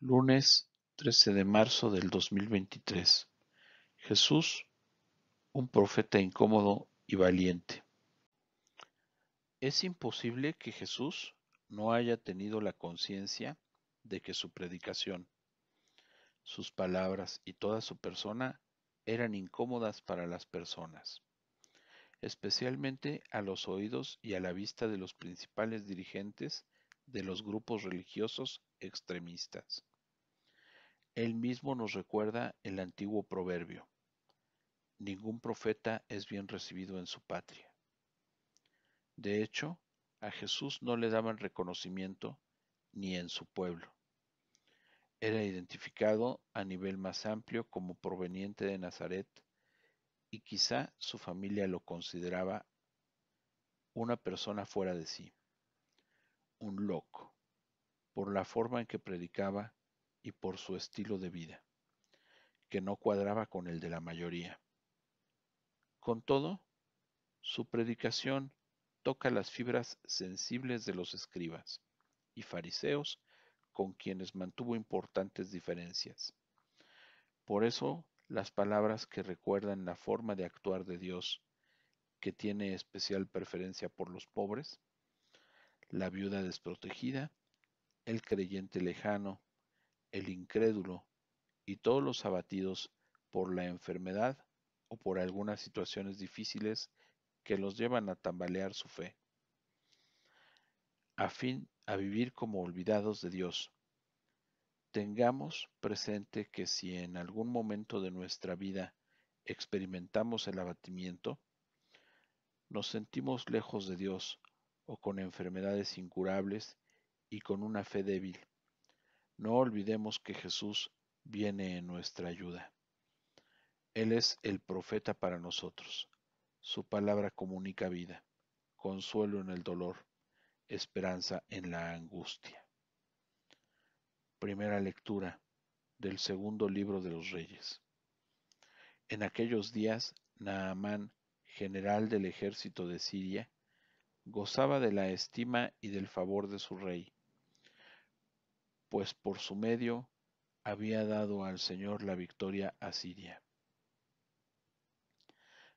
Lunes, 13 de marzo del 2023. Jesús, un profeta incómodo y valiente. Es imposible que Jesús no haya tenido la conciencia de que su predicación, sus palabras y toda su persona eran incómodas para las personas, especialmente a los oídos y a la vista de los principales dirigentes de los grupos religiosos extremistas. Él mismo nos recuerda el antiguo proverbio, ningún profeta es bien recibido en su patria. De hecho, a Jesús no le daban reconocimiento ni en su pueblo. Era identificado a nivel más amplio como proveniente de Nazaret y quizá su familia lo consideraba una persona fuera de sí, un loco por la forma en que predicaba y por su estilo de vida, que no cuadraba con el de la mayoría. Con todo, su predicación toca las fibras sensibles de los escribas y fariseos con quienes mantuvo importantes diferencias. Por eso, las palabras que recuerdan la forma de actuar de Dios, que tiene especial preferencia por los pobres, la viuda desprotegida el creyente lejano, el incrédulo y todos los abatidos por la enfermedad o por algunas situaciones difíciles que los llevan a tambalear su fe, a fin a vivir como olvidados de Dios. Tengamos presente que si en algún momento de nuestra vida experimentamos el abatimiento, nos sentimos lejos de Dios o con enfermedades incurables y con una fe débil. No olvidemos que Jesús viene en nuestra ayuda. Él es el profeta para nosotros. Su palabra comunica vida, consuelo en el dolor, esperanza en la angustia. Primera lectura del segundo libro de los reyes. En aquellos días, Naamán, general del ejército de Siria, gozaba de la estima y del favor de su rey pues por su medio había dado al Señor la victoria a Siria.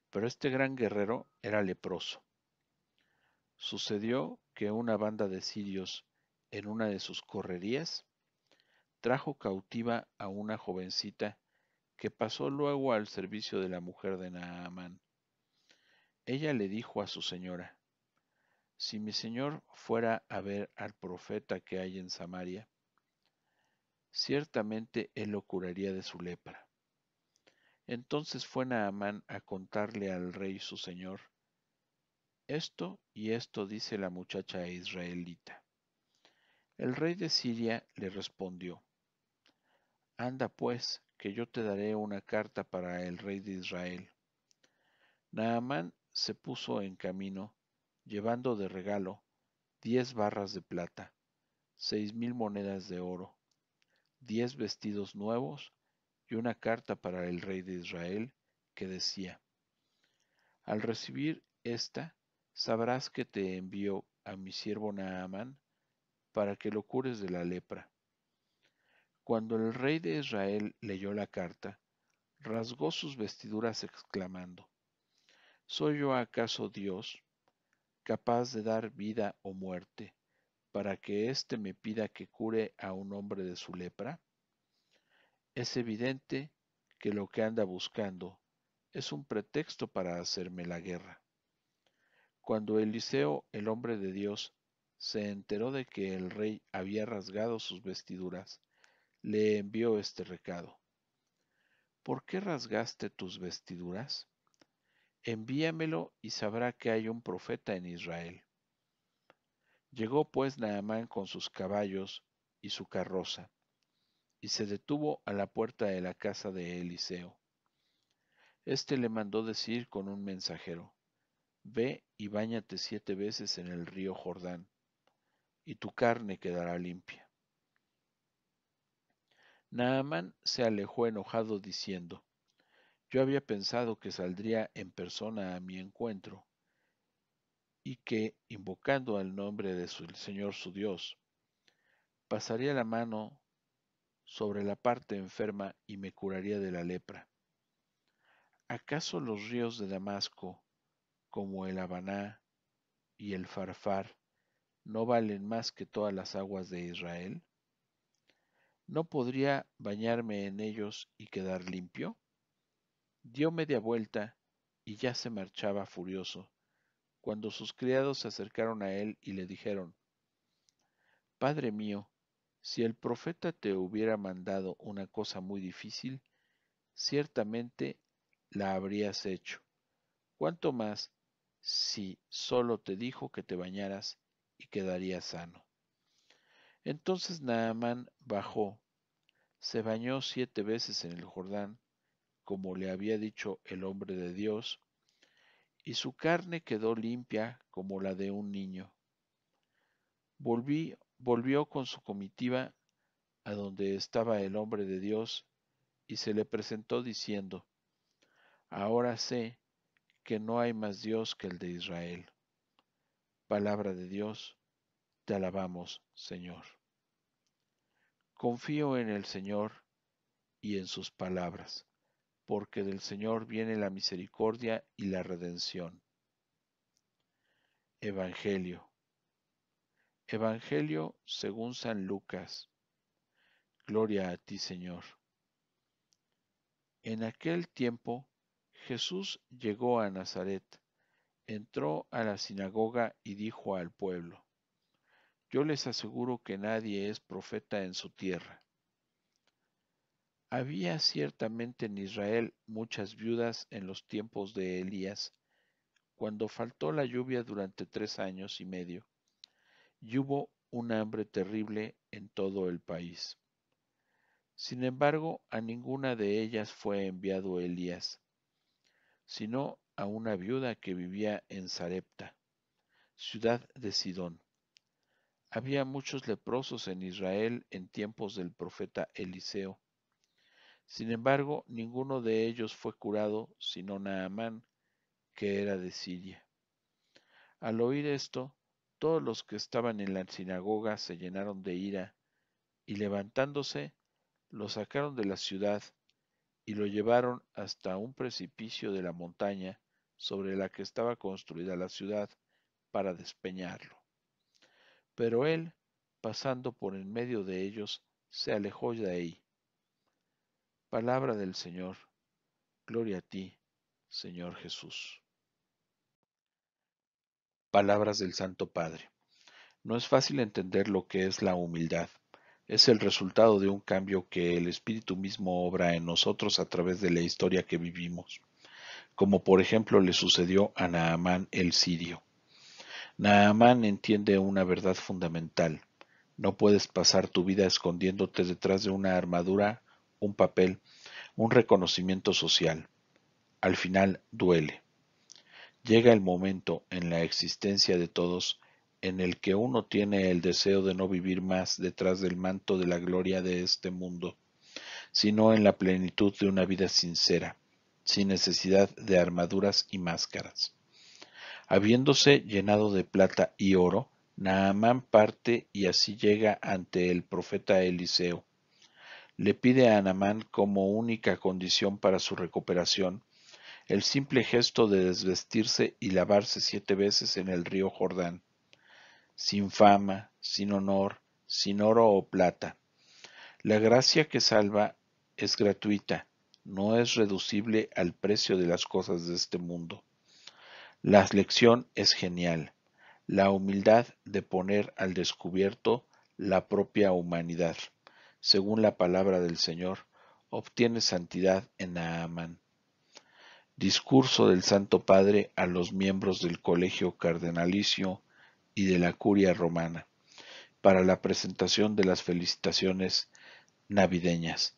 Pero este gran guerrero era leproso. Sucedió que una banda de sirios, en una de sus correrías, trajo cautiva a una jovencita que pasó luego al servicio de la mujer de Naamán. Ella le dijo a su señora, Si mi señor fuera a ver al profeta que hay en Samaria, ciertamente él lo curaría de su lepra. Entonces fue Naamán a contarle al rey su señor, esto y esto dice la muchacha israelita. El rey de Siria le respondió, Anda pues, que yo te daré una carta para el rey de Israel. Naamán se puso en camino, llevando de regalo diez barras de plata, seis mil monedas de oro, diez vestidos nuevos y una carta para el rey de Israel que decía, Al recibir esta, sabrás que te envió a mi siervo Naamán para que lo cures de la lepra. Cuando el rey de Israel leyó la carta, rasgó sus vestiduras exclamando, ¿Soy yo acaso Dios, capaz de dar vida o muerte, para que éste me pida que cure a un hombre de su lepra? Es evidente que lo que anda buscando es un pretexto para hacerme la guerra. Cuando Eliseo, el hombre de Dios, se enteró de que el rey había rasgado sus vestiduras, le envió este recado. ¿Por qué rasgaste tus vestiduras? Envíamelo y sabrá que hay un profeta en Israel. Llegó pues Naamán con sus caballos y su carroza, y se detuvo a la puerta de la casa de Eliseo. Este le mandó decir con un mensajero, Ve y báñate siete veces en el río Jordán, y tu carne quedará limpia. Naamán se alejó enojado diciendo, Yo había pensado que saldría en persona a mi encuentro y que, invocando al nombre del su Señor su Dios, pasaría la mano sobre la parte enferma y me curaría de la lepra. ¿Acaso los ríos de Damasco, como el Habaná y el Farfar, no valen más que todas las aguas de Israel? ¿No podría bañarme en ellos y quedar limpio? Dio media vuelta y ya se marchaba furioso cuando sus criados se acercaron a él y le dijeron, Padre mío, si el profeta te hubiera mandado una cosa muy difícil, ciertamente la habrías hecho. ¿Cuánto más si solo te dijo que te bañaras y quedarías sano. Entonces Naamán bajó, se bañó siete veces en el Jordán, como le había dicho el hombre de Dios, y su carne quedó limpia como la de un niño. volvió con su comitiva a donde estaba el hombre de Dios y se le presentó diciendo, Ahora sé que no hay más Dios que el de Israel. Palabra de Dios, te alabamos, Señor. Confío en el Señor y en sus palabras porque del Señor viene la misericordia y la redención. Evangelio. Evangelio según San Lucas. Gloria a ti, Señor. En aquel tiempo Jesús llegó a Nazaret, entró a la sinagoga y dijo al pueblo, Yo les aseguro que nadie es profeta en su tierra. Había ciertamente en Israel muchas viudas en los tiempos de Elías, cuando faltó la lluvia durante tres años y medio, y hubo un hambre terrible en todo el país. Sin embargo, a ninguna de ellas fue enviado Elías, sino a una viuda que vivía en Sarepta, ciudad de Sidón. Había muchos leprosos en Israel en tiempos del profeta Eliseo sin embargo, ninguno de ellos fue curado, sino Naamán, que era de Siria. Al oír esto, todos los que estaban en la sinagoga se llenaron de ira, y levantándose, lo sacaron de la ciudad y lo llevaron hasta un precipicio de la montaña sobre la que estaba construida la ciudad para despeñarlo. Pero él, pasando por en medio de ellos, se alejó de ahí Palabra del Señor. Gloria a ti, Señor Jesús. Palabras del Santo Padre. No es fácil entender lo que es la humildad. Es el resultado de un cambio que el Espíritu mismo obra en nosotros a través de la historia que vivimos, como por ejemplo le sucedió a Naamán el sirio. Naamán entiende una verdad fundamental. No puedes pasar tu vida escondiéndote detrás de una armadura un papel, un reconocimiento social. Al final duele. Llega el momento en la existencia de todos en el que uno tiene el deseo de no vivir más detrás del manto de la gloria de este mundo, sino en la plenitud de una vida sincera, sin necesidad de armaduras y máscaras. Habiéndose llenado de plata y oro, Naamán parte y así llega ante el profeta Eliseo, le pide a Anamán como única condición para su recuperación el simple gesto de desvestirse y lavarse siete veces en el río Jordán, sin fama, sin honor, sin oro o plata. La gracia que salva es gratuita, no es reducible al precio de las cosas de este mundo. La lección es genial, la humildad de poner al descubierto la propia humanidad según la palabra del Señor, obtiene santidad en Naamán. Discurso del Santo Padre a los miembros del Colegio Cardenalicio y de la Curia Romana para la presentación de las felicitaciones navideñas,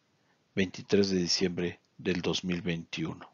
23 de diciembre del 2021.